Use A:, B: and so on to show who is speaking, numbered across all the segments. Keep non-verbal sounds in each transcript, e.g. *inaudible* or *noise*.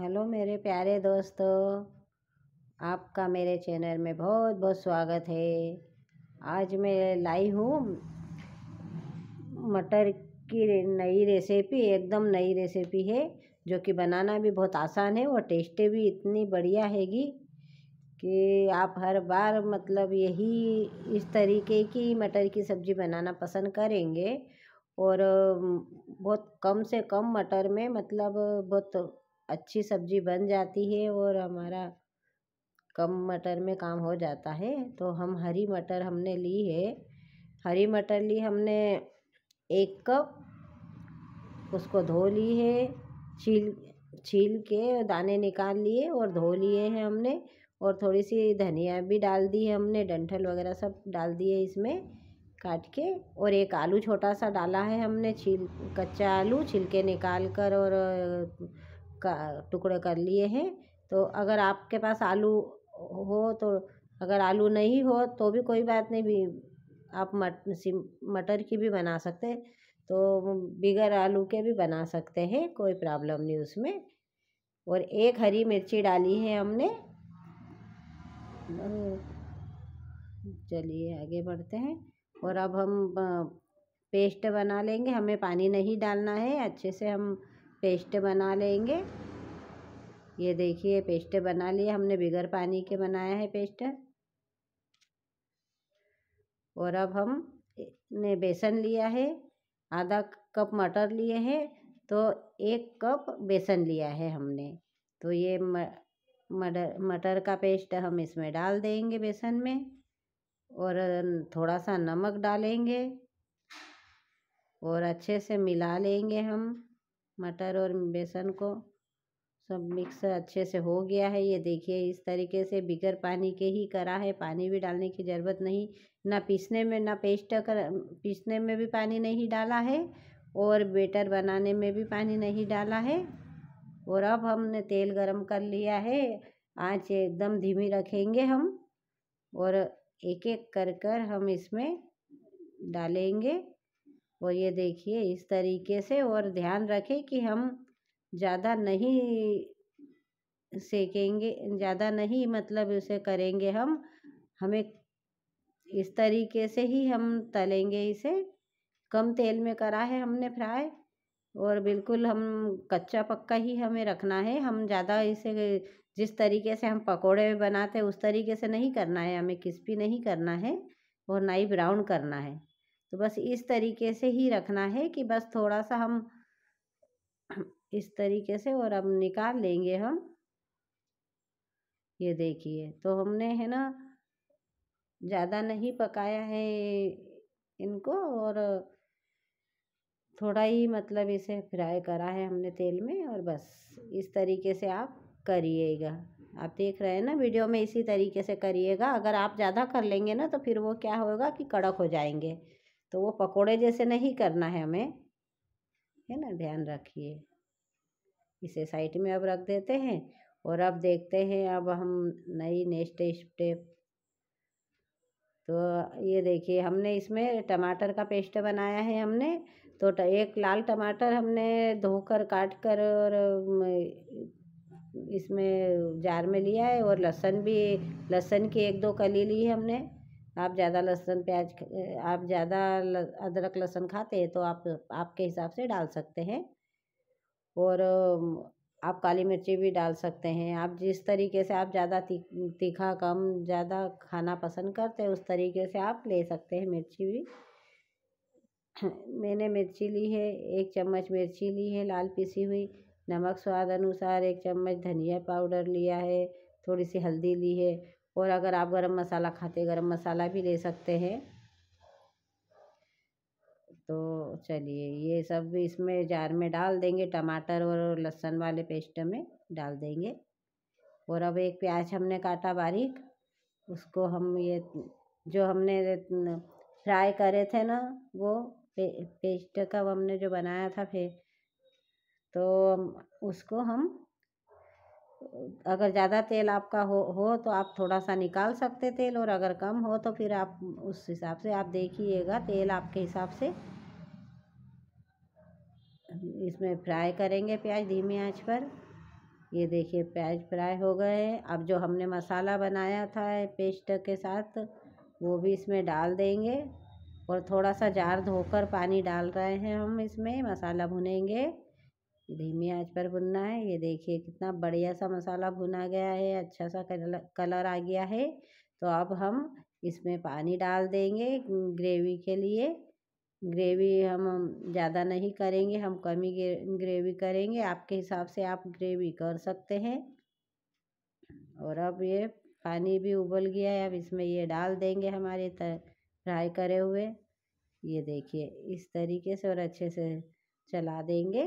A: hello मेरे प्यारे दोस्तों आपका मेरे चैनल में बहुत बहुत स्वागत है आज मैं लाई हूँ मटर की नई रेसिपी एकदम नई रेसिपी है जो कि बनाना भी बहुत आसान है और टेस्टी भी इतनी बढ़िया हैगी कि आप हर बार मतलब यही इस तरीके की मटर की सब्ज़ी बनाना पसंद करेंगे और बहुत कम से कम मटर में मतलब बहुत अच्छी सब्ज़ी बन जाती है और हमारा कम मटर में काम हो जाता है तो हम हरी मटर हमने ली है हरी मटर ली हमने एक कप उसको धो ली है छील छील के दाने निकाल लिए और धो लिए हैं हमने और थोड़ी सी धनिया भी डाल दी है हमने डंठल वगैरह सब डाल दिए इसमें काट के और एक आलू छोटा सा डाला है हमने छील कच्चा आलू छिलके निकाल कर और का टुकड़े कर लिए हैं तो अगर आपके पास आलू हो तो अगर आलू नहीं हो तो भी कोई बात नहीं भी आप मट मटर की भी बना सकते तो बिगर आलू के भी बना सकते हैं कोई प्रॉब्लम नहीं उसमें और एक हरी मिर्ची डाली है हमने चलिए आगे बढ़ते हैं और अब हम पेस्ट बना लेंगे हमें पानी नहीं डालना है अच्छे से हम पेस्ट बना लेंगे ये देखिए पेस्ट बना लिए हमने बिगर पानी के बनाया है पेस्ट और अब हम ने बेसन लिया है आधा कप मटर लिए हैं तो एक कप बेसन लिया है हमने तो ये मटर मटर का पेस्ट हम इसमें डाल देंगे बेसन में और थोड़ा सा नमक डालेंगे और अच्छे से मिला लेंगे हम मटर और बेसन को सब मिक्स अच्छे से हो गया है ये देखिए इस तरीके से बिगर पानी के ही करा है पानी भी डालने की ज़रूरत नहीं ना पीसने में ना पेस्ट कर पीसने में भी पानी नहीं डाला है और बेटर बनाने में भी पानी नहीं डाला है और अब हमने तेल गरम कर लिया है आँच एकदम धीमी रखेंगे हम और एक एक कर कर हम इसमें डालेंगे और ये देखिए इस तरीके से और ध्यान रखें कि हम ज़्यादा नहीं सेकेंगे ज़्यादा नहीं मतलब उसे करेंगे हम हमें इस तरीके से ही हम तलेंगे इसे कम तेल में करा है हमने फ्राई और बिल्कुल हम कच्चा पक्का ही हमें रखना है हम ज़्यादा इसे जिस तरीके से हम पकोड़े बनाते हैं उस तरीके से नहीं करना है हमें क्रिस्पी नहीं करना है और ना ही ब्राउन करना है तो बस इस तरीके से ही रखना है कि बस थोड़ा सा हम *clears throat* इस तरीके से और अब निकाल लेंगे हम ये देखिए तो हमने है ना ज़्यादा नहीं पकाया है इनको और थोड़ा ही मतलब इसे फ्राई करा है हमने तेल में और बस इस तरीके से आप करिएगा आप देख रहे हैं ना वीडियो में इसी तरीके से करिएगा अगर आप ज़्यादा कर लेंगे ना तो फिर वो क्या होगा कि कड़क हो जाएंगे तो वो पकोड़े जैसे नहीं करना है हमें है ना ध्यान रखिए इसे साइड में अब रख देते हैं और अब देखते हैं अब हम नई नेक्स्ट स्टेप तो ये देखिए हमने इसमें टमाटर का पेस्ट बनाया है हमने तो एक लाल टमाटर हमने धोकर काट कर और इसमें जार में लिया है और लहसन भी लहसन की एक दो कली ली है हमने आप ज़्यादा लहसुन प्याज आप ज़्यादा अदरक लहसुन खाते हैं तो आप आपके हिसाब से डाल सकते हैं और आप काली मिर्ची भी डाल सकते हैं आप जिस तरीके से आप ज़्यादा तीखा कम ज़्यादा खाना पसंद करते हैं उस तरीके से आप ले सकते हैं मिर्ची भी मैंने मिर्ची ली है एक चम्मच मिर्ची ली है लाल पीसी हुई नमक स्वाद अनुसार एक चम्मच धनिया पाउडर लिया है थोड़ी सी हल्दी ली है और अगर आप गरम मसाला खाते गरम मसाला भी ले सकते हैं तो चलिए ये सब इसमें जार में डाल देंगे टमाटर और लहसुन वाले पेस्ट में डाल देंगे और अब एक प्याज हमने काटा बारीक उसको हम ये जो हमने फ्राई करे थे ना वो पे, पेस्ट का हमने जो बनाया था फिर तो उसको हम अगर ज़्यादा तेल आपका हो हो तो आप थोड़ा सा निकाल सकते तेल और अगर कम हो तो फिर आप उस हिसाब से आप देखिएगा तेल आपके हिसाब से इसमें फ्राई करेंगे प्याज धीमी आंच पर ये देखिए प्याज फ्राई हो गए हैं अब जो हमने मसाला बनाया था पेस्ट के साथ वो भी इसमें डाल देंगे और थोड़ा सा जार धोकर पानी डाल रहे हैं हम इसमें मसाला भुनेंगे धीमी आंच पर भुनना है ये देखिए कितना बढ़िया सा मसाला भुना गया है अच्छा सा कलर आ गया है तो अब हम इसमें पानी डाल देंगे ग्रेवी के लिए ग्रेवी हम ज़्यादा नहीं करेंगे हम कम ही ग्रेवी करेंगे आपके हिसाब से आप ग्रेवी कर सकते हैं और अब ये पानी भी उबल गया है अब इसमें ये डाल देंगे हमारे फ्राई करे हुए ये देखिए इस तरीके से और अच्छे से चला देंगे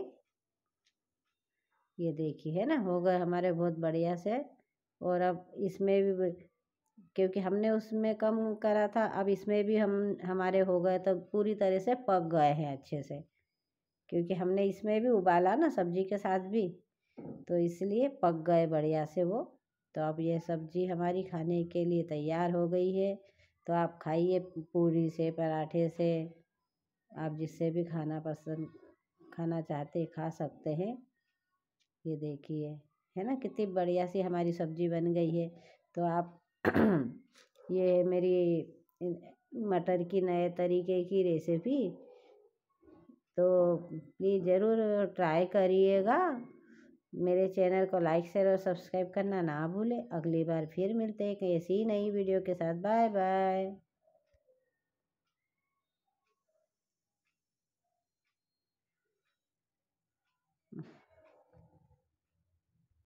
A: ये देखिए है ना हो गए हमारे बहुत बढ़िया से और अब इसमें भी क्योंकि हमने उसमें कम करा था अब इसमें भी हम हमारे हो गए तो पूरी तरह से पक गए हैं अच्छे से क्योंकि हमने इसमें भी उबाला ना सब्जी के साथ भी तो इसलिए पक गए बढ़िया से वो तो अब ये सब्जी हमारी खाने के लिए तैयार हो गई है तो आप खाइए पूरी से पराठे से आप जिससे भी खाना पसंद खाना चाहते खा सकते हैं ये देखिए है ना कितनी बढ़िया सी हमारी सब्जी बन गई है तो आप *clears throat* ये मेरी मटर की नए तरीके की रेसिपी तो प्लीज़ ज़रूर ट्राई करिएगा मेरे चैनल को लाइक शेयर और सब्सक्राइब करना ना भूलें अगली बार फिर मिलते हैं ऐसी नई वीडियो के साथ बाय बाय